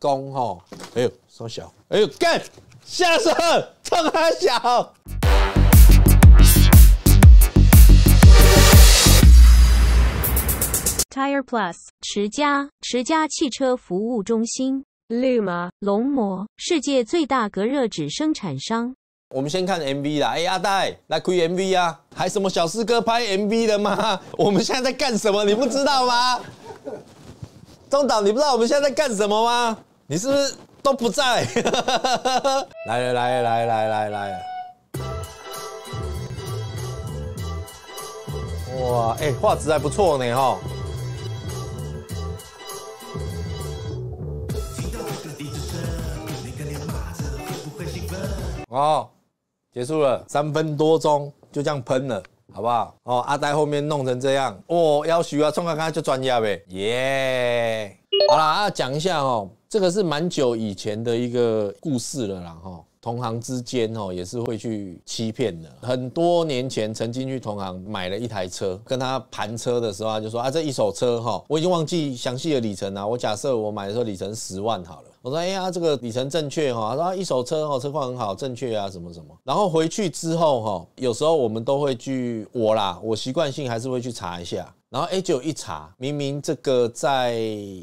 工吼，哎呦，缩小，哎呦干，下手，冲他小。Tire Plus 持家持家汽车服务中心，Luma 龙膜世界最大隔热纸生产商。我们先看 MV 啦，哎阿呆，来亏 MV 啊，还什么小四哥拍 MV 的吗？我们现在在干什么？你不知道吗？中岛，你不知道我们现在在干什么吗？你是不是都不在？来了来来来来来来！哇，哎，画质还不错呢哈。哦，结束了，三分多钟就这样喷了，好不好？哦，阿呆后面弄成这样，哦，要学啊，冲啊，刚就专业呗，耶！好了啊，讲一下哦，这个是蛮久以前的一个故事了，然哈。同行之间哦也是会去欺骗的。很多年前曾经去同行买了一台车，跟他盘车的时候他就说啊这一手车哈，我已经忘记详细的里程了。我假设我买的时候里程十万好了，我说哎呀这个里程正确哈，他说一手车哦，车况很好，正确啊什么什么，然后回去之后哈，有时候我们都会去我啦，我习惯性还是会去查一下。然后 A 就一查，明明这个在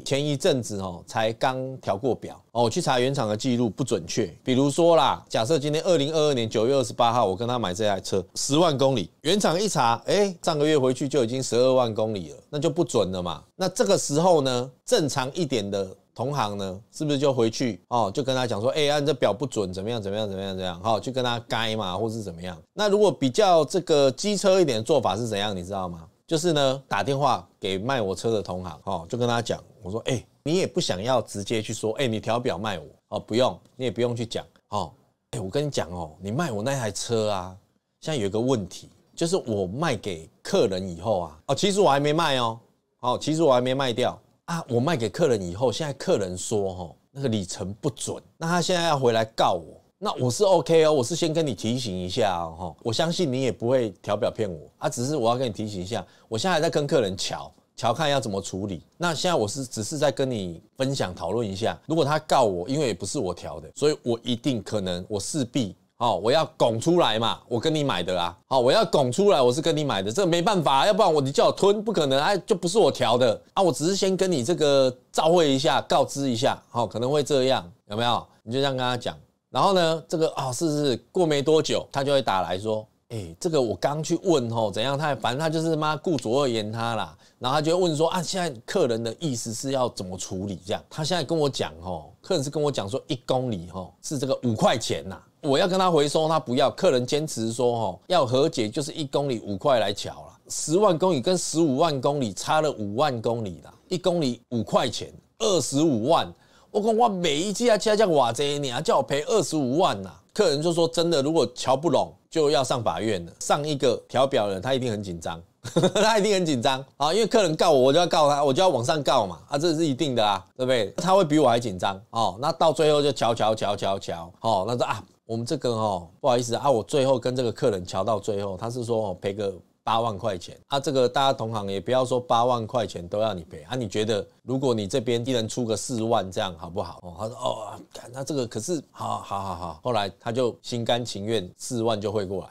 前一阵子哦，才刚调过表哦。我去查原厂的记录不准确，比如说啦，假设今天二零二二年九月二十八号，我跟他买这台车十万公里，原厂一查，哎，上个月回去就已经十二万公里了，那就不准了嘛。那这个时候呢，正常一点的同行呢，是不是就回去哦，就跟他讲说，哎，按这表不准，怎么样怎么样怎么样怎么样，好，去跟他该嘛，或是怎么样？那如果比较这个机车一点做法是怎样，你知道吗？就是呢，打电话给卖我车的同行，哦，就跟他讲，我说，哎，你也不想要直接去说，哎，你调表卖我，哦，不用，你也不用去讲，哦，哎，我跟你讲哦，你卖我那台车啊，现在有一个问题，就是我卖给客人以后啊，哦，其实我还没卖哦，哦，其实我还没卖掉啊，我卖给客人以后，现在客人说，哦，那个里程不准，那他现在要回来告我。那我是 OK 哦，我是先跟你提醒一下哦，我相信你也不会调表骗我啊，只是我要跟你提醒一下，我现在在跟客人瞧瞧看要怎么处理。那现在我是只是在跟你分享讨论一下，如果他告我，因为也不是我调的，所以我一定可能我势必哦，我要拱出来嘛，我跟你买的啊，好，我要拱出来，我是跟你买的，这没办法，要不然我你叫我吞不可能，哎，就不是我调的啊，我只是先跟你这个照会一下，告知一下，好，可能会这样，有没有？你就这样跟他讲。然后呢，这个哦，是是过没多久，他就会打来说，哎，这个我刚去问吼，怎样？他反正他就是妈顾左右言他啦。然后他就问说，啊，现在客人的意思是要怎么处理？这样，他现在跟我讲吼，客人是跟我讲说，一公里吼是这个五块钱呐。我要跟他回收，他不要。客人坚持说吼，要和解就是一公里五块来瞧了。十万公里跟十五万公里差了五万公里啦，一公里五块钱，二十五万。我讲我每一季啊，其价这样哇塞，你啊叫我赔二十五万呐！客人就说真的，如果瞧不拢，就要上法院了。上一个调表人，他一定很紧张，他一定很紧张啊，因为客人告我，我就要告他，我就要往上告嘛啊，这是一定的啊，对不对？他会比我还紧张哦。那到最后就瞧瞧瞧瞧瞧，好，那说啊，我们这个哦，不好意思啊，我最后跟这个客人瞧到最后，他是说赔个。八万块钱，啊，这个大家同行也不要说八万块钱都要你赔，啊，你觉得如果你这边一人出个四万这样好不好？哦，他说哦，那这个可是，好，好，好，好，后来他就心甘情愿四万就汇过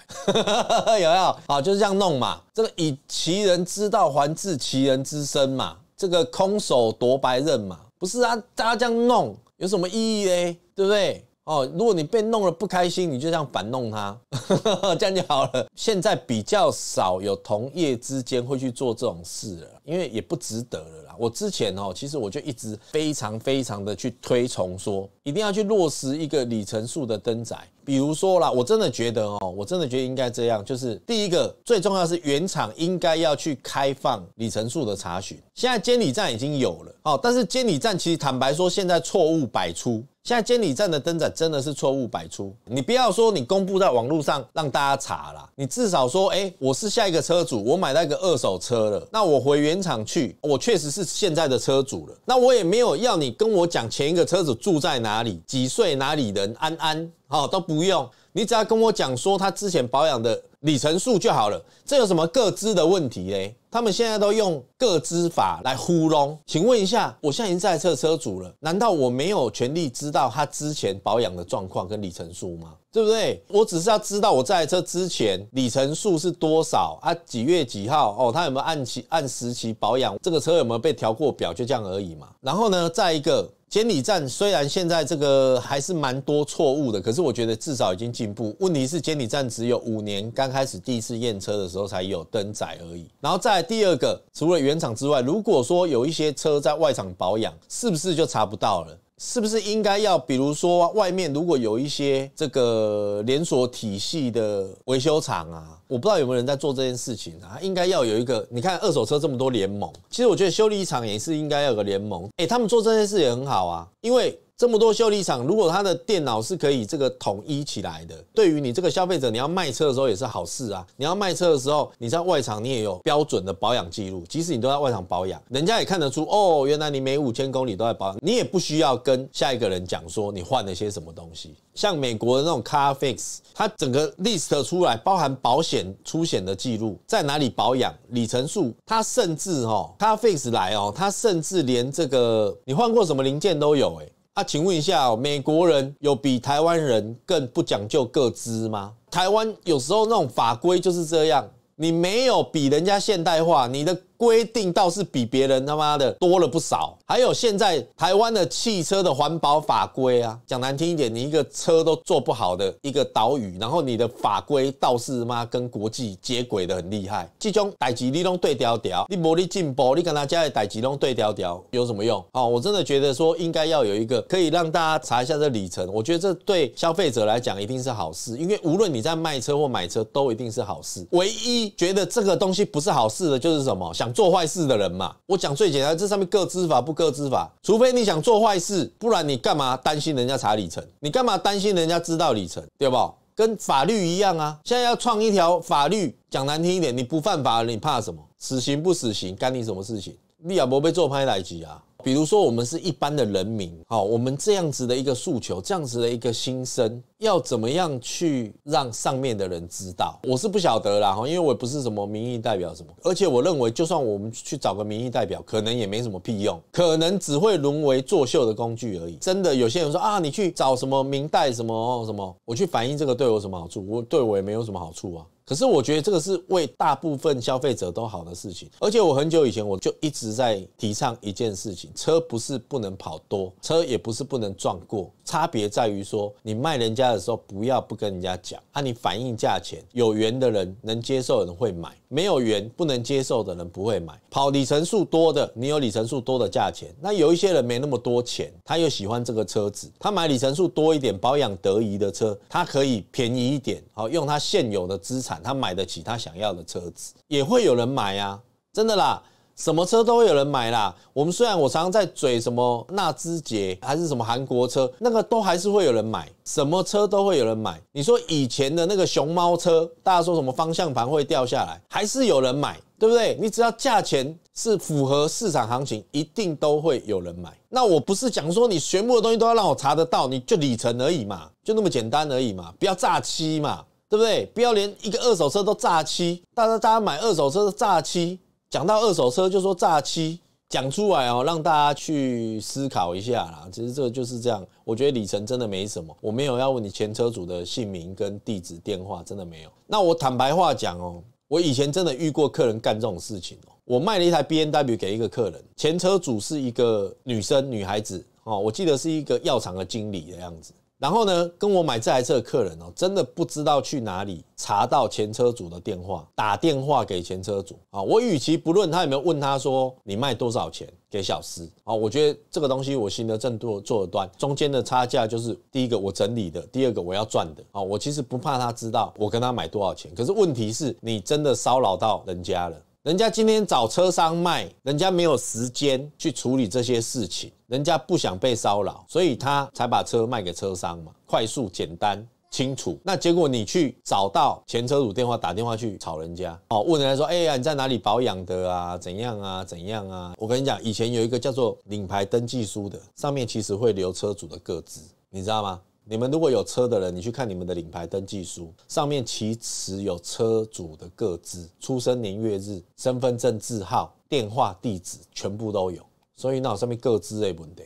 来，有有，好，就是这样弄嘛，这个以其人之道还治其人之身嘛，这个空手夺白刃嘛，不是啊，大家这样弄有什么意义嘞？对不对？哦，如果你被弄了不开心，你就这样反弄他，这样就好了。现在比较少有同业之间会去做这种事了，因为也不值得了啦。我之前哦，其实我就一直非常非常的去推崇，说一定要去落实一个里程数的登载。比如说啦，我真的觉得哦，我真的觉得应该这样，就是第一个最重要是原厂应该要去开放里程数的查询。现在监理站已经有了，哦，但是监理站其实坦白说，现在错误百出。现在监理站的灯展真的是错误百出，你不要说你公布在网络上让大家查了，你至少说，哎，我是下一个车主，我买到一个二手车了，那我回原厂去，我确实是现在的车主了，那我也没有要你跟我讲前一个车主住在哪里，几岁，哪里人，安安，好都不用，你只要跟我讲说他之前保养的。里程数就好了，这有什么各资的问题嘞？他们现在都用各资法来糊弄。请问一下，我现在已经在测车主了，难道我没有权利知道他之前保养的状况跟里程数吗？对不对？我只是要知道我在车之前里程数是多少啊？几月几号？哦，他有没有按期按时期保养？这个车有没有被调过表？就这样而已嘛。然后呢，再一个。监理站虽然现在这个还是蛮多错误的，可是我觉得至少已经进步。问题是监理站只有五年，刚开始第一次验车的时候才有灯载而已。然后再第二个，除了原厂之外，如果说有一些车在外厂保养，是不是就查不到了？是不是应该要，比如说外面如果有一些这个连锁体系的维修厂啊，我不知道有没有人在做这件事情啊？应该要有一个，你看二手车这么多联盟，其实我觉得修理厂也是应该要有个联盟，诶，他们做这件事也很好啊，因为。这么多修理厂，如果他的电脑是可以这个统一起来的，对于你这个消费者，你要卖车的时候也是好事啊。你要卖车的时候，你在外厂你也有标准的保养记录，即使你都在外厂保养，人家也看得出哦。原来你每五千公里都在保养，你也不需要跟下一个人讲说你换了些什么东西。像美国的那种 Car Fix，它整个 list 出来，包含保险出险的记录，在哪里保养里程数，它甚至哦 c a r Fix 来哦，它甚至连这个你换过什么零件都有，诶，啊，请问一下，美国人有比台湾人更不讲究个资吗？台湾有时候那种法规就是这样，你没有比人家现代化，你的。规定倒是比别人他妈的多了不少，还有现在台湾的汽车的环保法规啊，讲难听一点，你一个车都做不好的一个岛屿，然后你的法规倒是妈跟国际接轨的很厉害，其中逮积利用对调调，你没你进步，你跟他家里逮积利对调调有什么用啊？我真的觉得说应该要有一个可以让大家查一下这里程，我觉得这对消费者来讲一定是好事，因为无论你在卖车或买车都一定是好事。唯一觉得这个东西不是好事的就是什么想做坏事的人嘛，我讲最简单，这上面各执法不各执法，除非你想做坏事，不然你干嘛担心人家查里程？你干嘛担心人家知道里程？对不？跟法律一样啊。现在要创一条法律，讲难听一点，你不犯法，你怕什么？死刑不死刑，干你什么事情？你也无被做拍来志啊。比如说，我们是一般的人民，好，我们这样子的一个诉求，这样子的一个心声，要怎么样去让上面的人知道？我是不晓得啦，哈，因为我也不是什么民意代表什么，而且我认为，就算我们去找个民意代表，可能也没什么屁用，可能只会沦为作秀的工具而已。真的，有些人说啊，你去找什么明代什么什么，我去反映这个对我什么好处？我对我也没有什么好处啊。可是我觉得这个是为大部分消费者都好的事情，而且我很久以前我就一直在提倡一件事情：车不是不能跑多，车也不是不能撞过，差别在于说你卖人家的时候不要不跟人家讲，啊，你反映价钱，有缘的人能接受，人会买。没有缘不能接受的人不会买，跑里程数多的，你有里程数多的价钱。那有一些人没那么多钱，他又喜欢这个车子，他买里程数多一点、保养得宜的车，他可以便宜一点，好用他现有的资产，他买得起他想要的车子，也会有人买呀，真的啦。什么车都会有人买啦。我们虽然我常常在嘴什么纳智捷还是什么韩国车，那个都还是会有人买。什么车都会有人买。你说以前的那个熊猫车，大家说什么方向盘会掉下来，还是有人买，对不对？你只要价钱是符合市场行情，一定都会有人买。那我不是讲说你全部的东西都要让我查得到，你就里程而已嘛，就那么简单而已嘛，不要诈欺嘛，对不对？不要连一个二手车都炸漆，大家大家买二手车都炸漆，讲到二手车，就说诈欺，讲出来哦，让大家去思考一下啦。其实这个就是这样，我觉得里程真的没什么，我没有要问你前车主的姓名跟地址电话，真的没有。那我坦白话讲哦，我以前真的遇过客人干这种事情哦。我卖了一台 B N W 给一个客人，前车主是一个女生，女孩子哦，我记得是一个药厂的经理的样子。然后呢，跟我买这台车的客人哦，真的不知道去哪里查到前车主的电话，打电话给前车主啊。我与其不论他有没有问他说你卖多少钱给小司啊，我觉得这个东西我行得正坐坐端，中间的差价就是第一个我整理的，第二个我要赚的啊。我其实不怕他知道我跟他买多少钱，可是问题是你真的骚扰到人家了。人家今天找车商卖，人家没有时间去处理这些事情，人家不想被骚扰，所以他才把车卖给车商嘛，快速、简单、清楚。那结果你去找到前车主电话，打电话去吵人家，哦，问人家说，哎呀，你在哪里保养的啊？怎样啊？怎样啊？我跟你讲，以前有一个叫做领牌登记书的，上面其实会留车主的个资，你知道吗？你们如果有车的人，你去看你们的领牌登记书，上面其实有车主的个字、出生年月日、身份证字号、电话、地址，全部都有。所以那上面个字也不能得。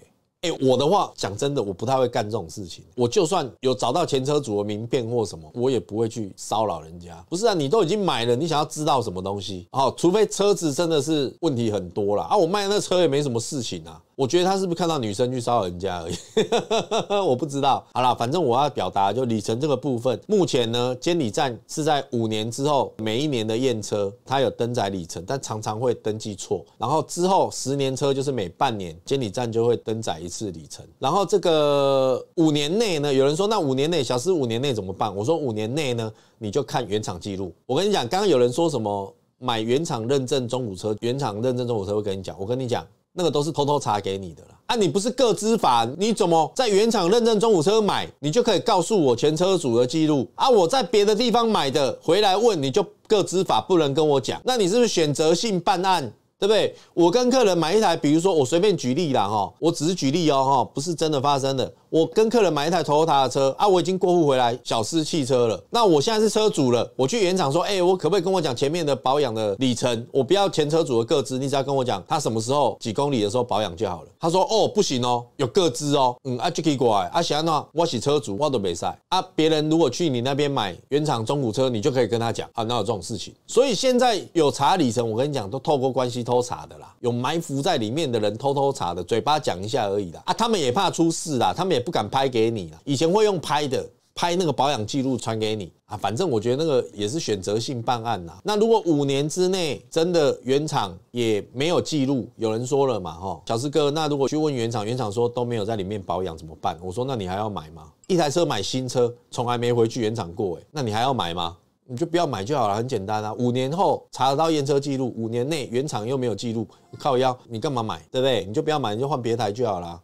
我的话讲真的，我不太会干这种事情。我就算有找到前车主的名片或什么，我也不会去骚扰人家。不是啊，你都已经买了，你想要知道什么东西？好，除非车子真的是问题很多啦。啊，我卖那车也没什么事情啊。我觉得他是不是看到女生去骚扰人家而已，我不知道。好了，反正我要表达就里程这个部分，目前呢，监理站是在五年之后每一年的验车，它有登载里程，但常常会登记错。然后之后十年车就是每半年监理站就会登载一次里程。然后这个五年内呢，有人说那五年内小 S 五年内怎么办？我说五年内呢，你就看原厂记录。我跟你讲，刚刚有人说什么买原厂认证中古车，原厂认证中古车会跟你讲。我跟你讲。那个都是偷偷查给你的了，啊，你不是个资法，你怎么在原厂认证中古车买，你就可以告诉我前车主的记录啊？我在别的地方买的，回来问你就个资法，不能跟我讲，那你是不是选择性办案？对不对？我跟客人买一台，比如说我随便举例了哈，我只是举例哦哈，不是真的发生的。我跟客人买一台 Toyota 的车啊，我已经过户回来小狮汽车了。那我现在是车主了，我去原厂说，哎，我可不可以跟我讲前面的保养的里程？我不要前车主的个资，你只要跟我讲他什么时候几公里的时候保养就好了。他说，哦，不行哦，有个资哦，嗯，啊，就可以过来，阿小呢，我是车主，我都没塞。啊，别人如果去你那边买原厂中古车，你就可以跟他讲啊，哪有这种事情？所以现在有查里程，我跟你讲，都透过关系偷查的啦，有埋伏在里面的人偷偷查的，嘴巴讲一下而已啦。啊，他们也怕出事啦，他们也。不敢拍给你了，以前会用拍的，拍那个保养记录传给你啊。反正我觉得那个也是选择性办案呐。那如果五年之内真的原厂也没有记录，有人说了嘛哈，小师哥，那如果去问原厂，原厂说都没有在里面保养怎么办？我说，那你还要买吗？一台车买新车，从来没回去原厂过诶。那你还要买吗？你就不要买就好了，很简单啊。五年后查得到验车记录，五年内原厂又没有记录，靠腰，你干嘛买？对不对？你就不要买，你就换别台就好了。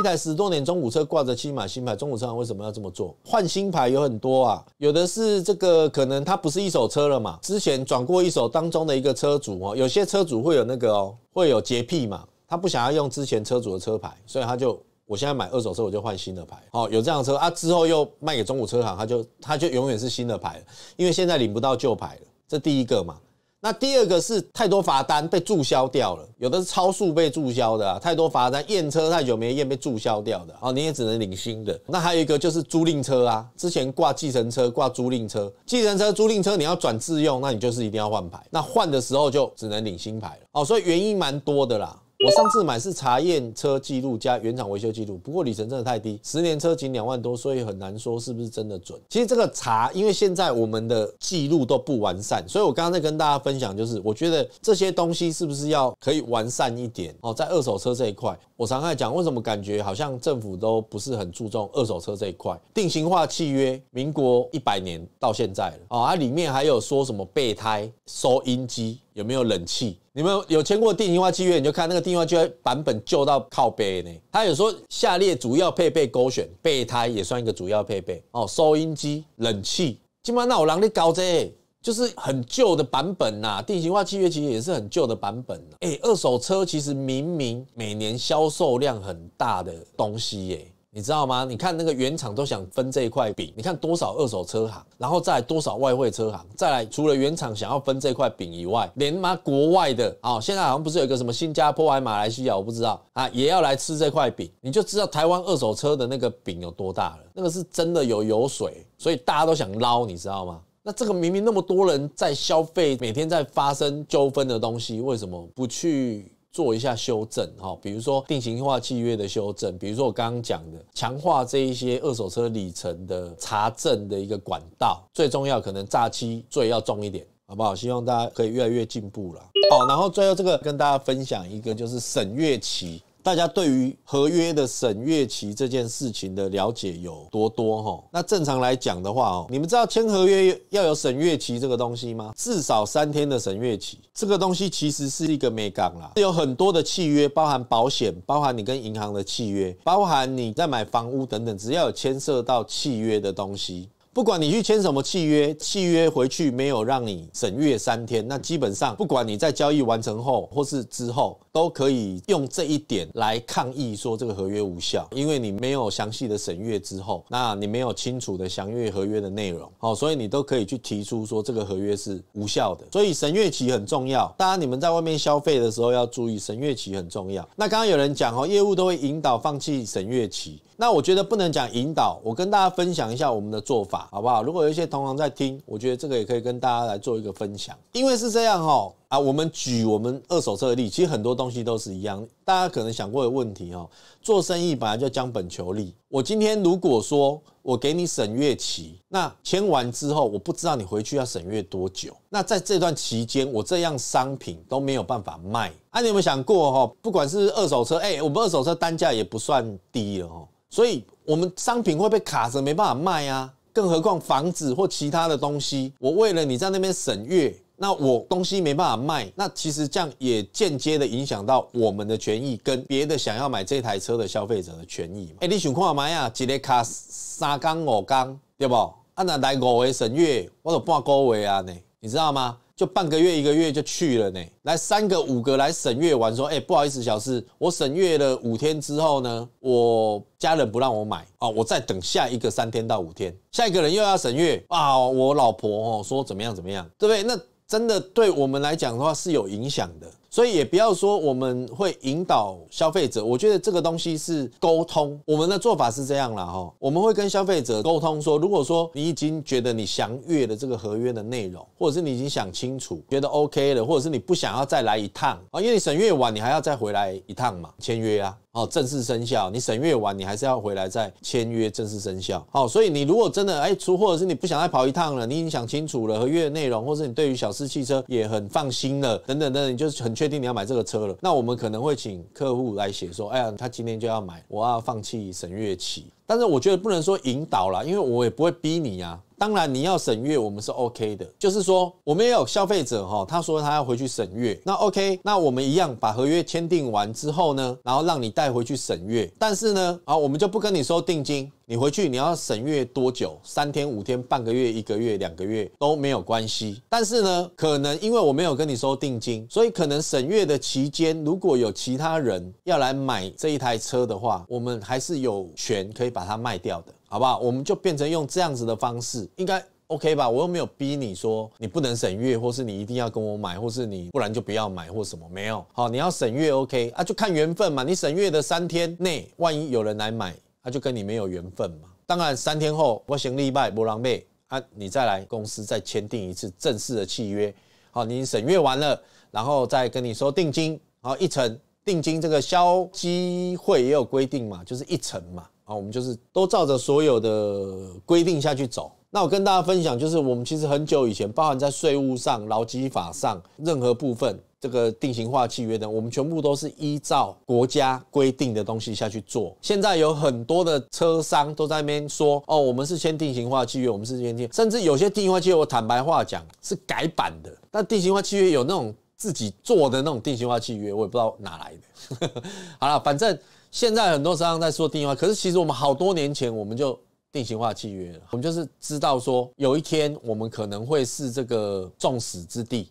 一台十多年中古车挂着新牌、新牌，中古车行为什么要这么做？换新牌有很多啊，有的是这个可能它不是一手车了嘛，之前转过一手当中的一个车主哦，有些车主会有那个哦，会有洁癖嘛，他不想要用之前车主的车牌，所以他就我现在买二手车我就换新的牌哦，有这辆车啊，之后又卖给中古车行，他就他就永远是新的牌，因为现在领不到旧牌了，这第一个嘛。那第二个是太多罚单被注销掉了，有的是超速被注销的，太多罚单验车太久没验被注销掉的，啊，你也只能领新的。那还有一个就是租赁车啊，之前挂计程车挂租赁车，计程车租赁车你要转自用，那你就是一定要换牌，那换的时候就只能领新牌了，哦，所以原因蛮多的啦。我上次买是查验车记录加原厂维修记录，不过里程真的太低，十年车仅两万多，所以很难说是不是真的准。其实这个查，因为现在我们的记录都不完善，所以我刚刚在跟大家分享，就是我觉得这些东西是不是要可以完善一点哦，在二手车这一块，我常在讲，为什么感觉好像政府都不是很注重二手车这一块？定型化契约，民国一百年到现在了哦，它里面还有说什么备胎、收音机有没有冷气？你们有签过定型化契约？你就看那个定型化契约版本旧到靠背呢。它有说下列主要配备勾选，备胎也算一个主要配备哦。收音机、冷气，今晚那我让你搞这，就是很旧的版本呐。定型化契约其实也是很旧的版本了。哎，二手车其实明明每年销售量很大的东西耶。你知道吗？你看那个原厂都想分这一块饼，你看多少二手车行，然后再来多少外汇车行，再来除了原厂想要分这块饼以外，连妈国外的啊，现在好像不是有一个什么新加坡还马来西亚，我不知道啊，也要来吃这块饼，你就知道台湾二手车的那个饼有多大了。那个是真的有油水，所以大家都想捞，你知道吗？那这个明明那么多人在消费，每天在发生纠纷的东西，为什么不去？做一下修正哈，比如说定型化契约的修正，比如说我刚刚讲的强化这一些二手车里程的查证的一个管道，最重要可能诈欺罪要重一点，好不好？希望大家可以越来越进步了。好，然后最后这个跟大家分享一个就是审阅期。大家对于合约的审阅期这件事情的了解有多多哈？那正常来讲的话哦，你们知道签合约要有审阅期这个东西吗？至少三天的审阅期，这个东西其实是一个美港啦，有很多的契约，包含保险，包含你跟银行的契约，包含你在买房屋等等，只要有牵涉到契约的东西，不管你去签什么契约，契约回去没有让你审阅三天，那基本上不管你在交易完成后或是之后。都可以用这一点来抗议说这个合约无效，因为你没有详细的审阅之后，那你没有清楚的详阅合约的内容，好，所以你都可以去提出说这个合约是无效的。所以审阅期很重要，大家你们在外面消费的时候要注意审阅期很重要。那刚刚有人讲哦，业务都会引导放弃审阅期，那我觉得不能讲引导，我跟大家分享一下我们的做法好不好？如果有一些同行在听，我觉得这个也可以跟大家来做一个分享，因为是这样哦。啊，我们举我们二手车的例子，其实很多东西都是一样。大家可能想过的问题哦，做生意本来就将本求利。我今天如果说我给你审阅期，那签完之后，我不知道你回去要审阅多久。那在这段期间，我这样商品都没有办法卖。啊，你有没有想过哦？不管是二手车，哎，我们二手车单价也不算低了哦，所以我们商品会被卡着，没办法卖啊。更何况房子或其他的东西，我为了你在那边审阅。那我东西没办法卖，那其实这样也间接的影响到我们的权益跟别的想要买这台车的消费者的权益嘛。哎，你想看嘛呀，一个卡三缸五缸，对不？啊，那来五个省月，我都半个月啊呢，你知道吗？就半个月一个月就去了呢。来三个五个来审阅完说，哎，不好意思，小四，我审阅了五天之后呢，我家人不让我买啊，我再等下一个三天到五天，下一个人又要审阅啊，我老婆哦说怎么样怎么样，对不对？那。真的对我们来讲的话，是有影响的。所以也不要说我们会引导消费者，我觉得这个东西是沟通。我们的做法是这样了哈，我们会跟消费者沟通说，如果说你已经觉得你详阅了这个合约的内容，或者是你已经想清楚，觉得 OK 了，或者是你不想要再来一趟啊，因为你审阅完你还要再回来一趟嘛，签约啊，哦，正式生效。你审阅完你还是要回来再签约，正式生效。哦，所以你如果真的哎，或者是你不想再跑一趟了，你已经想清楚了合约的内容，或是你对于小四汽车也很放心了，等等等等，就是很。确定你要买这个车了，那我们可能会请客户来写说：“哎呀，他今天就要买，我要放弃沈月琪。”但是我觉得不能说引导啦，因为我也不会逼你啊。当然你要审阅，我们是 OK 的。就是说，我们也有消费者哈，他说他要回去审阅，那 OK，那我们一样把合约签订完之后呢，然后让你带回去审阅。但是呢，啊，我们就不跟你收定金。你回去你要审阅多久？三天、五天、半个月、一个月、两个月都没有关系。但是呢，可能因为我没有跟你收定金，所以可能审阅的期间，如果有其他人要来买这一台车的话，我们还是有权可以把。把它卖掉的好不好？我们就变成用这样子的方式，应该 OK 吧？我又没有逼你说你不能省月，或是你一定要跟我买，或是你不然就不要买，或什么没有。好，你要省月 OK 啊？就看缘分嘛。你省月的三天内，万一有人来买，他就跟你没有缘分嘛。当然三天后，我行礼拜，我狼狈啊，你再来公司再签订一次正式的契约。好，你省阅完了，然后再跟你收定金。好，一层定金这个销机会也有规定嘛，就是一层嘛。啊，我们就是都照着所有的规定下去走。那我跟大家分享，就是我们其实很久以前，包含在税务上、劳基法上任何部分，这个定型化契约呢，我们全部都是依照国家规定的东西下去做。现在有很多的车商都在那边说，哦，我们是签定型化契约，我们是签订，甚至有些定型化契约，我坦白话讲是改版的。但定型化契约有那种自己做的那种定型化契约，我也不知道哪来的。好了，反正。现在很多商商在说定型化，可是其实我们好多年前我们就定型化契约了，我们就是知道说有一天我们可能会是这个众矢之的，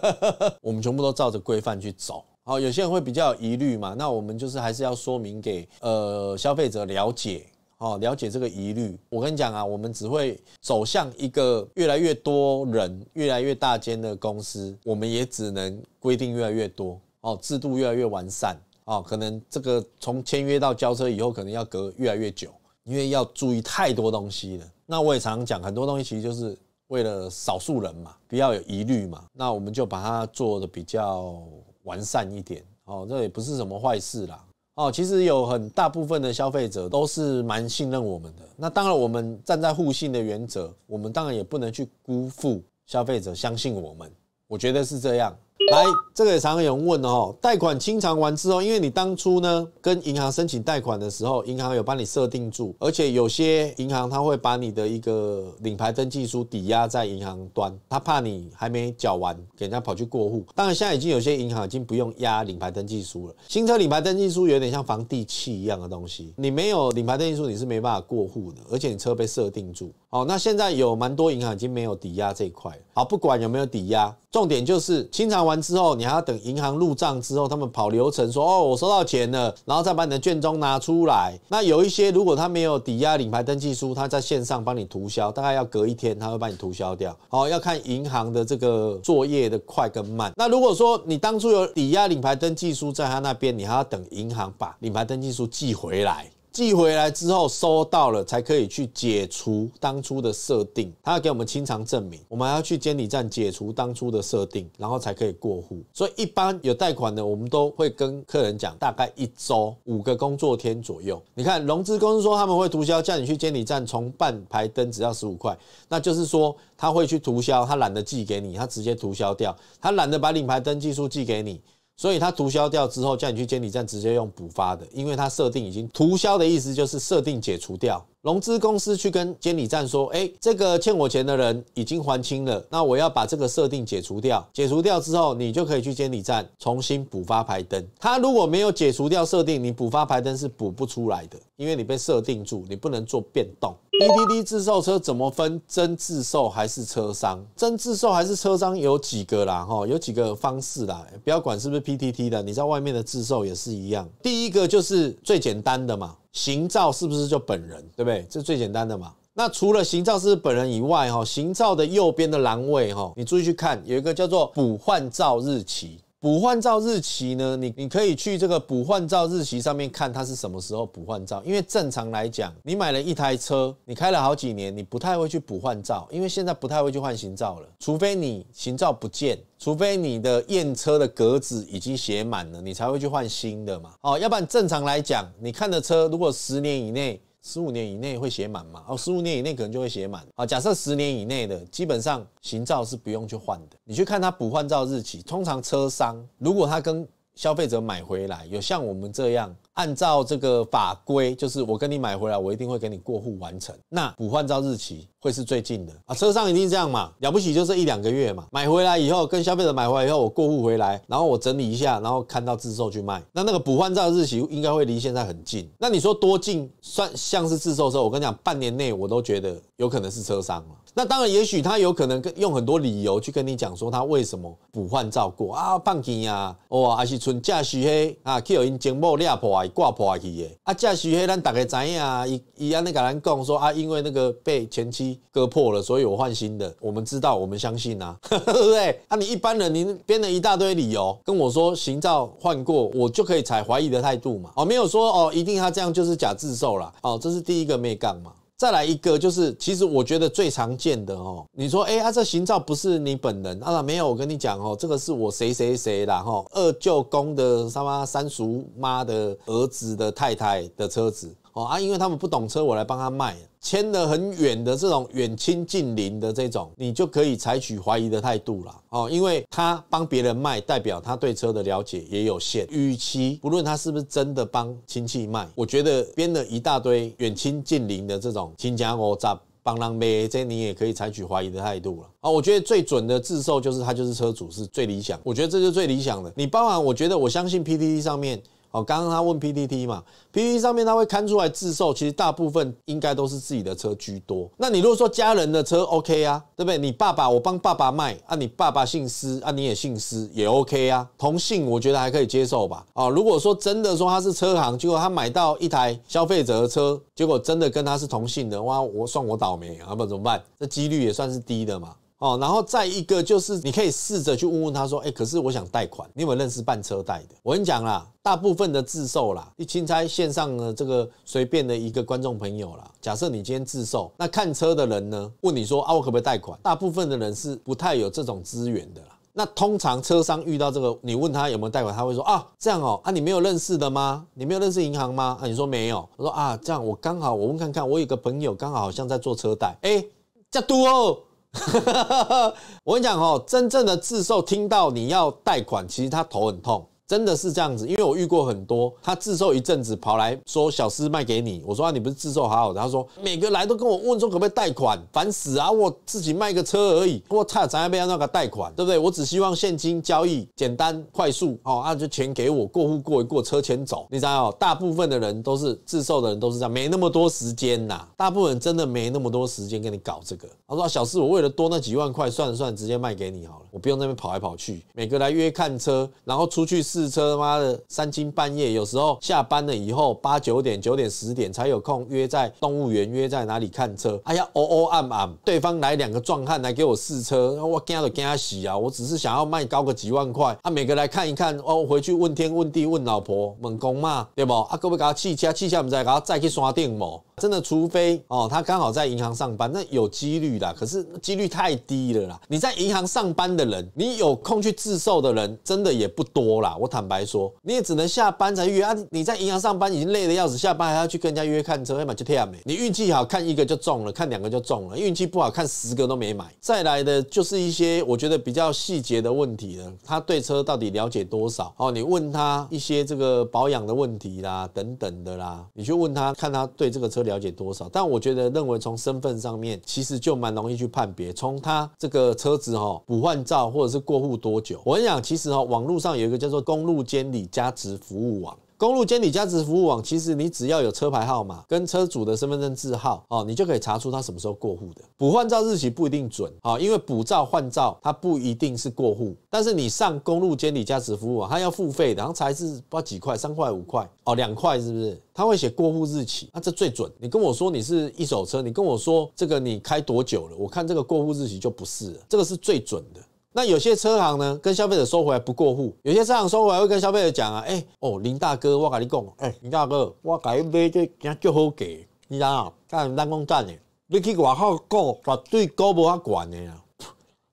我们全部都照着规范去走。好，有些人会比较有疑虑嘛，那我们就是还是要说明给呃消费者了解，哦，了解这个疑虑。我跟你讲啊，我们只会走向一个越来越多人、越来越大间的公司，我们也只能规定越来越多，哦，制度越来越完善。哦，可能这个从签约到交车以后，可能要隔越来越久，因为要注意太多东西了。那我也常常讲，很多东西其实就是为了少数人嘛，比要有疑虑嘛，那我们就把它做的比较完善一点。哦，这也不是什么坏事啦。哦，其实有很大部分的消费者都是蛮信任我们的。那当然，我们站在互信的原则，我们当然也不能去辜负消费者相信我们。我觉得是这样。来，这个也常有人问哦。贷款清偿完之后，因为你当初呢跟银行申请贷款的时候，银行有帮你设定住，而且有些银行他会把你的一个领牌登记书抵押在银行端，他怕你还没缴完，给人家跑去过户。当然，现在已经有些银行已经不用押领牌登记书了。新车领牌登记书有点像房地契一样的东西，你没有领牌登记书，你是没办法过户的，而且你车被设定住。哦，那现在有蛮多银行已经没有抵押这一块。好，不管有没有抵押，重点就是清偿完之后，你还要等银行入账之后，他们跑流程说哦，我收到钱了，然后再把你的卷宗拿出来。那有一些如果他没有抵押领牌登记书，他在线上帮你涂销，大概要隔一天他会帮你涂销掉。好，要看银行的这个作业的快跟慢。那如果说你当初有抵押领牌登记书在他那边，你还要等银行把领牌登记书寄回来。寄回来之后收到了，才可以去解除当初的设定。他要给我们清偿证明，我们要去监理站解除当初的设定，然后才可以过户。所以一般有贷款的，我们都会跟客人讲，大概一周五个工作天左右。你看融资公司说他们会涂销，叫你去监理站重办牌灯，只要十五块，那就是说他会去涂销，他懒得寄给你，他直接涂销掉，他懒得把领牌登记书寄给你。所以它涂销掉之后，叫你去监理站直接用补发的，因为它设定已经涂销的意思就是设定解除掉。融资公司去跟监理站说：“哎，这个欠我钱的人已经还清了，那我要把这个设定解除掉。解除掉之后，你就可以去监理站重新补发牌灯。他如果没有解除掉设定，你补发牌灯是补不出来的，因为你被设定住，你不能做变动。” P T T 自售车怎么分真自售还是车商？真自售还是车商有几个啦？哈，有几个方式啦？不要管是不是 P T T 的，你在外面的自售也是一样。第一个就是最简单的嘛。行照是不是就本人，对不对？这最简单的嘛。那除了行照是本人以外，哈，行照的右边的栏位，哈，你注意去看，有一个叫做补换照日期。补换照日期呢？你你可以去这个补换照日期上面看它是什么时候补换照。因为正常来讲，你买了一台车，你开了好几年，你不太会去补换照，因为现在不太会去换新照了。除非你行照不见，除非你的验车的格子已经写满了，你才会去换新的嘛。哦，要不然正常来讲，你看的车如果十年以内。十五年以内会写满吗？哦，十五年以内可能就会写满啊。假设十年以内的，基本上行照是不用去换的。你去看他补换照日期，通常车商如果他跟消费者买回来，有像我们这样。按照这个法规，就是我跟你买回来，我一定会给你过户完成。那补换照日期会是最近的啊？车商一定这样嘛？了不起就这一两个月嘛？买回来以后，跟消费者买回来以后，我过户回来，然后我整理一下，然后看到自售去卖。那那个补换照日期应该会离现在很近。那你说多近？算像是自售的时候，我跟你讲，半年内我都觉得有可能是车商了。那当然，也许他有可能用很多理由去跟你讲说他为什么补换照过啊，碰见呀，哇，还是存驾驶黑啊，K 有因经贸裂破啊。挂破去耶！啊，假许黑人概个仔啊，一一样那个人讲说啊，因为那个被前期割破了，所以我换新的。我们知道，我们相信呐，对不对？那你一般人，您编了一大堆理由跟我说行照换过，我就可以采怀疑的态度嘛？哦，没有说哦，一定他这样就是假自受了。哦，这是第一个没杠嘛。再来一个，就是其实我觉得最常见的哦，你说哎，他这行照不是你本人啊？没有，我跟你讲哦，这个是我谁谁谁啦，后二舅公的他妈三叔妈的儿子的太太的车子。哦啊，因为他们不懂车，我来帮他卖，签了很远的这种远亲近邻的这种，你就可以采取怀疑的态度了。哦，因为他帮别人卖，代表他对车的了解也有限。与其不论他是不是真的帮亲戚卖，我觉得编了一大堆远亲近邻的这种亲家我咋帮人买，这你也可以采取怀疑的态度了。啊，我觉得最准的自售就是他就是车主是最理想，我觉得这就最理想的。你包含我觉得我相信 p p t 上面。哦，刚刚他问 PPT 嘛，PPT 上面他会看出来自售，其实大部分应该都是自己的车居多。那你如果说家人的车 OK 啊，对不对？你爸爸，我帮爸爸卖，啊，你爸爸姓施，啊，你也姓施，也 OK 啊，同姓我觉得还可以接受吧。啊，如果说真的说他是车行，结果他买到一台消费者的车，结果真的跟他是同姓的，哇，我算我倒霉啊，不怎么办？这几率也算是低的嘛。哦，然后再一个就是，你可以试着去问问他说，哎，可是我想贷款，你有认识办车贷的？我跟你讲啦，大部分的自售啦，你钦差线上的这个随便的一个观众朋友啦，假设你今天自售，那看车的人呢问你说，啊，我可不可以贷款？大部分的人是不太有这种资源的啦。那通常车商遇到这个，你问他有没有贷款，他会说，啊，这样哦，啊，你没有认识的吗？你没有认识银行吗？啊，你说没有，我说啊，这样我刚好我问看看，我有个朋友刚好像在做车贷，哎，加多哦。我跟你讲哦，真正的自售听到你要贷款，其实他头很痛。真的是这样子，因为我遇过很多，他自售一阵子，跑来说小师卖给你，我说你不是自售还好，他说每个来都跟我问说可不可以贷款，烦死啊，我自己卖个车而已，我擦，咱要不要那个贷款，对不对？我只希望现金交易，简单快速，哦，啊，就钱给我，过户过一过车钱走，你知道哦，大部分的人都是自售的人都是这样，没那么多时间呐，大部分真的没那么多时间跟你搞这个。他说小师，我为了多那几万块，算了算，直接卖给你好了，我不用那边跑来跑去，每个来约看车，然后出去试。试车妈的三更半夜，有时候下班了以后八九点、九点、十点才有空约在动物园约在哪里看车。哎呀，哦哦暗暗，对方来两个壮汉来给我试车，我惊都惊死啊！我只是想要卖高个几万块，啊，每个来看一看哦，回去问天问地问老婆问公嘛，对不？啊，各位给搞汽车，汽车唔在搞再去山顶冇。真的，除非哦，他刚好在银行上班，那有几率啦。可是几率太低了啦。你在银行上班的人，你有空去自售的人，真的也不多啦。我坦白说，你也只能下班才约啊。你在银行上班已经累得要死，下班还要去跟人家约看车，要么就跳没？你运气好，看一个就中了，看两个就中了；运气不好，看十个都没买。再来的就是一些我觉得比较细节的问题了。他对车到底了解多少？哦，你问他一些这个保养的问题啦，等等的啦，你去问他，看他对这个车。了解多少？但我觉得认为从身份上面，其实就蛮容易去判别。从他这个车子哈，补换照或者是过户多久，我跟你讲，其实哈，网络上有一个叫做公路监理加值服务网。公路监理价值服务网，其实你只要有车牌号码跟车主的身份证字号哦，你就可以查出他什么时候过户的。补换照日期不一定准，啊，因为补照换照它不一定是过户，但是你上公路监理价值服务网，它要付费，然后才是道几块，三块五块哦，两块是不是？他会写过户日期，那这最准。你跟我说你是一手车，你跟我说这个你开多久了，我看这个过户日期就不是了，这个是最准的。那有些车行呢，跟消费者收回来不过户；有些车行收回来会跟消费者讲啊，哎，哦，林大哥，我跟你讲，哎，林大哥，我改买这就好价，你听啊，咱讲真的，你去外口搞，绝对高不雅悬的呀。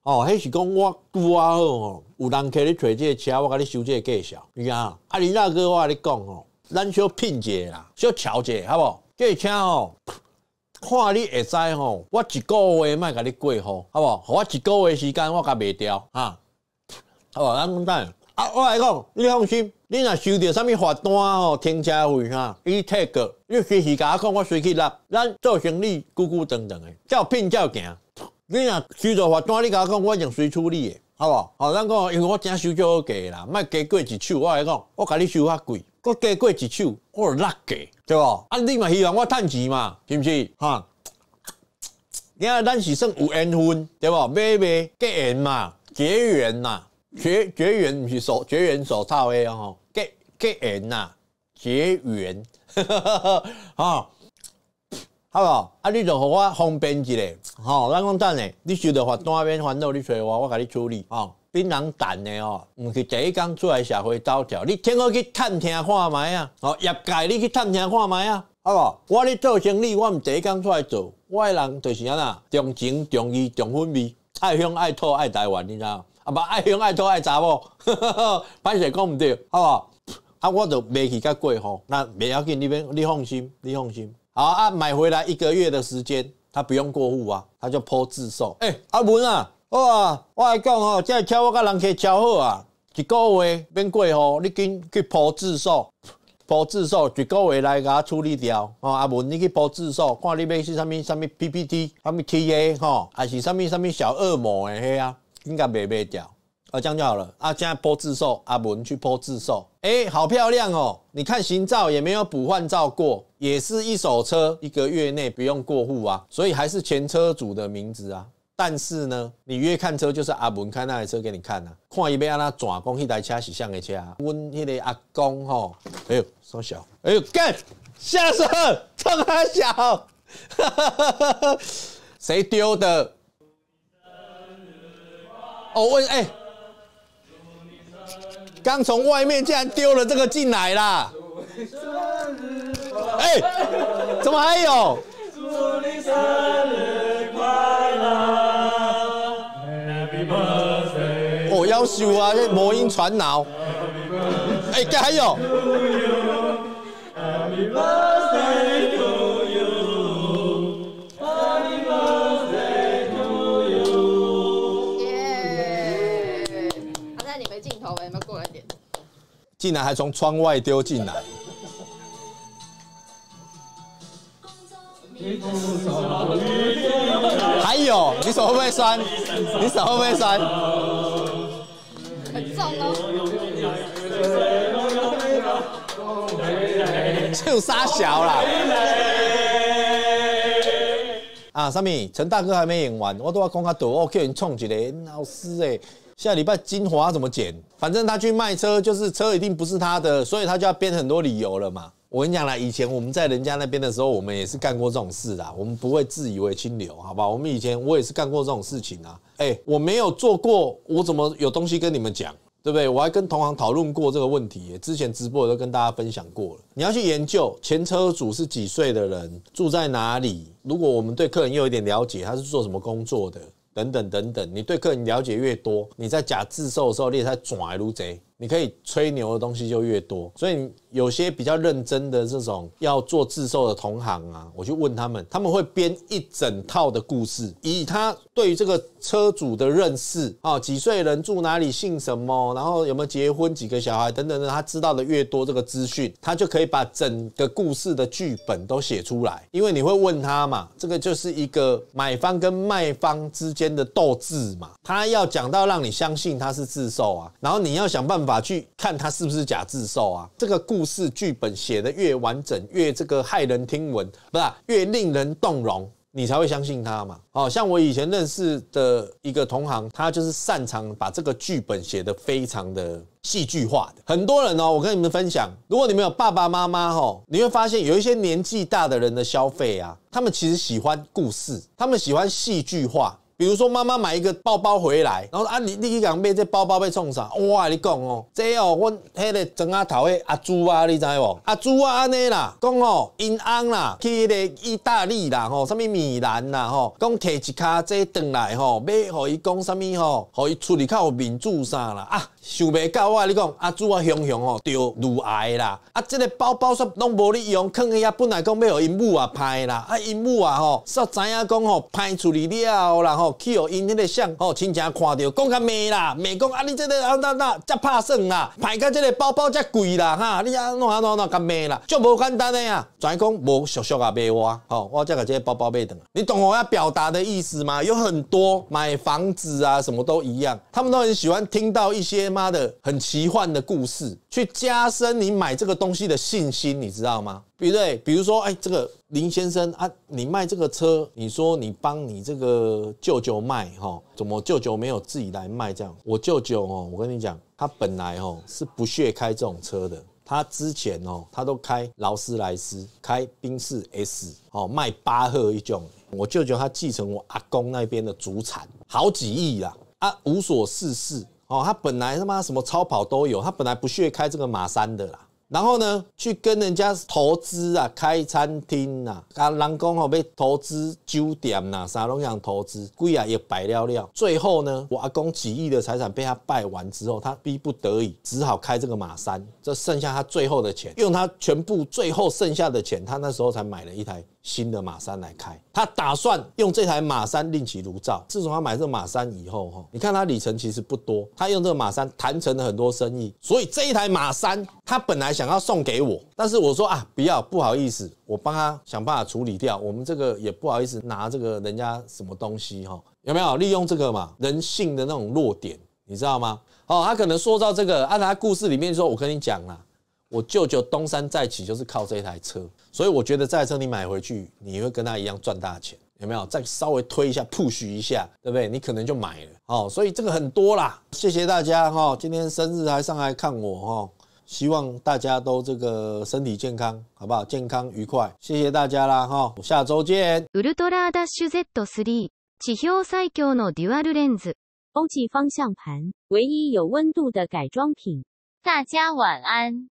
哦，那是讲我做啊哦，有人给你找这车，我跟你修这价绍，你看啊，啊林大哥，我跟你讲哦，咱小拼一下，啦，小瞧一下，好不？这车哦。看你会知吼，我一个月卖甲你过吼，好无？好？我一个月时间我甲袂掉，哈，好无？咱等，啊，我来讲，你放心，你若收到啥物罚单吼，停车费哈，伊退过，你随时甲我讲，我随去拿。咱做生意，孤鼓荡荡诶，照拼照行。你若收到罚单，你甲我讲，我就随处理诶。好不？好，咱讲，因为我征收就好价啦，卖加过一手，我来讲，我加你收较贵，我加过一手，我落价，对不？啊，你嘛希望我趁钱嘛，是不是？哈，你看咱是算有缘分，对不？买卖结缘嘛，结缘呐，结结缘不是手结缘手套诶，吼，结结缘呐，结缘，哈 哈哈，哈。好无，啊，你就互我方便一下，吼，咱讲等下，你收到罚单边烦恼，你找我，我甲你处理，吼，槟榔淡的哦，毋是第一天出来社会走跳，你听我去探听看卖啊，哦，业界你去探听看卖啊，好不？我咧做生意，我毋第一天出来做，我人就是安怎，重情、重义、重分味，爱乡、爱土、爱台湾，你知？啊不，爱乡、爱土、爱查某，歹势讲毋对，好不？啊，我就袂去甲过吼，那袂要紧，你免你放心，你放心。好啊，买回来一个月的时间，他不用过户啊，他就抛自售。哎，阿文啊，哇，我来讲哦，即个欠我甲人去超好啊，一个月变贵哦，你紧去抛自售，抛自售，一个月来甲处理掉。哦，阿文你去抛自售，看你买是啥物啥物 PPT，啥物 TA 哦，还是啥物啥物小恶魔的嘿啊，应该卖卖掉。啊，这样就好了啊！现在播自售，阿文去播自售，哎，好漂亮哦！你看行照也没有补换照过，也是一手车，一个月内不用过户啊，所以还是前车主的名字啊。但是呢，你越看车就是阿文开那台车给你看啊。看一贝阿工，那台车是啥嘅车？问那个阿公吼，哎呦，缩小！哎呦，干，下生这么小，谁丢的？哦，问哎。刚从外面竟然丢了这个进来啦！哎，怎么还有？哦，要修啊，这魔音传脑！哎，这还有？竟然还从窗外丢进来！还有，你手会不会酸？你手会不会酸？很重哦！就沙小啦！啊，三米，陈大哥还没演完，我都要讲阿朵，我叫你创一个，老师哎。下礼拜金华怎么减？反正他去卖车，就是车一定不是他的，所以他就要编很多理由了嘛。我跟你讲啦，以前我们在人家那边的时候，我们也是干过这种事的。我们不会自以为清流，好吧？我们以前我也是干过这种事情啊。哎，我没有做过，我怎么有东西跟你们讲？对不对？我还跟同行讨论过这个问题，之前直播都跟大家分享过了。你要去研究前车主是几岁的人，住在哪里？如果我们对客人又有一点了解，他是做什么工作的？等等等等，你对客人了解越多，你在假自售的时候，你在转如贼。你可以吹牛的东西就越多，所以有些比较认真的这种要做自售的同行啊，我去问他们，他们会编一整套的故事，以他对于这个车主的认识啊，几岁人住哪里，姓什么，然后有没有结婚，几个小孩等等的，他知道的越多，这个资讯，他就可以把整个故事的剧本都写出来，因为你会问他嘛，这个就是一个买方跟卖方之间的斗智嘛，他要讲到让你相信他是自售啊，然后你要想办法。法去看他是不是假自售啊？这个故事剧本写的越完整，越这个骇人听闻，不是越令人动容，你才会相信他嘛？哦，像我以前认识的一个同行，他就是擅长把这个剧本写得非常的戏剧化的。很多人哦，我跟你们分享，如果你们有爸爸妈妈哈，你会发现有一些年纪大的人的消费啊，他们其实喜欢故事，他们喜欢戏剧化。比如说，妈妈买一个包包回来，然后啊，你你去讲买这包包被冲啥？哇！你讲哦，这哦，我迄个庄阿头去阿朱啊？你知无？阿朱啊，安尼啦，讲哦，因翁啦，去迄个意大利啦吼，什么米兰啦吼，讲摕一卡这转来吼，要互伊讲什么吼，互伊处理靠面子啥啦啊！想袂到我，你讲阿主啊，雄雄吼着乳癌啦，啊，这个包包煞拢无你用，坑伊啊！本来讲要互伊母啊拍啦，啊，伊母啊吼煞知影讲吼拍出去了啦吼，去互伊迄个相吼亲戚看着讲较骂啦，骂讲啊，你即个啊那那才怕算啦，拍甲即个包包才贵啦哈，你啊弄啊弄啊干骂啦？就无简单诶啊，全讲无俗俗啊卖我，吼，我则把这个包包卖断，你懂我要表达的意思吗？有很多买房子啊，什么都一样，他们都很喜欢听到一些。妈的，很奇幻的故事，去加深你买这个东西的信心，你知道吗？比如，比如说，哎，这个林先生啊，你卖这个车，你说你帮你这个舅舅卖哈，怎么舅舅没有自己来卖？这样，我舅舅哦，我跟你讲，他本来哦是不屑开这种车的，他之前哦，他都开劳斯莱斯，开宾士 S，哦，卖巴赫一种，我舅舅他继承我阿公那边的祖产好几亿啦，啊，无所事事。哦，他本来他妈什么超跑都有，他本来不屑开这个马三的啦。然后呢，去跟人家投资啊，开餐厅啊，啊，人公哦，被投资酒店啊，啥都想投资贵啊，也摆了了。最后呢，我阿公几亿的财产被他败完之后，他逼不得已，只好开这个马三，这剩下他最后的钱，用他全部最后剩下的钱，他那时候才买了一台。新的马三来开，他打算用这台马三另起炉灶。自从他买这马三以后，哈，你看他里程其实不多，他用这马三谈成了很多生意。所以这一台马三，他本来想要送给我，但是我说啊，不要，不好意思，我帮他想办法处理掉。我们这个也不好意思拿这个人家什么东西，哈，有没有利用这个嘛？人性的那种弱点，你知道吗？哦，他可能说到这个啊，他故事里面说，我跟你讲啦，我舅舅东山再起就是靠这一台车。所以我觉得这台车你买回去，你会跟他一样赚大钱，有没有？再稍微推一下，push 一下，对不对？你可能就买了哦。所以这个很多啦，谢谢大家哈！今天生日还上来看我哈，希望大家都这个身体健康，好不好？健康愉快，谢谢大家啦哈！下周见。Ultra Z3 气表最强的 Dual 镜，冬季方向盘，唯一有温度的改装品。大家晚安。